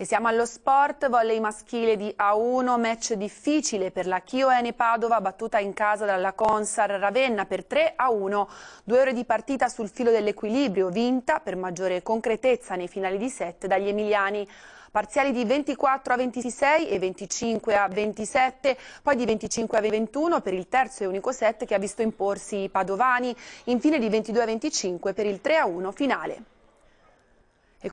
E siamo allo sport, volley maschile di A1, match difficile per la Chioene Padova, battuta in casa dalla Consar Ravenna per 3 a 1. Due ore di partita sul filo dell'equilibrio, vinta per maggiore concretezza nei finali di set dagli emiliani. Parziali di 24 a 26 e 25 a 27, poi di 25 a 21 per il terzo e unico set che ha visto imporsi i padovani, infine di 22 a 25 per il 3 a 1 finale.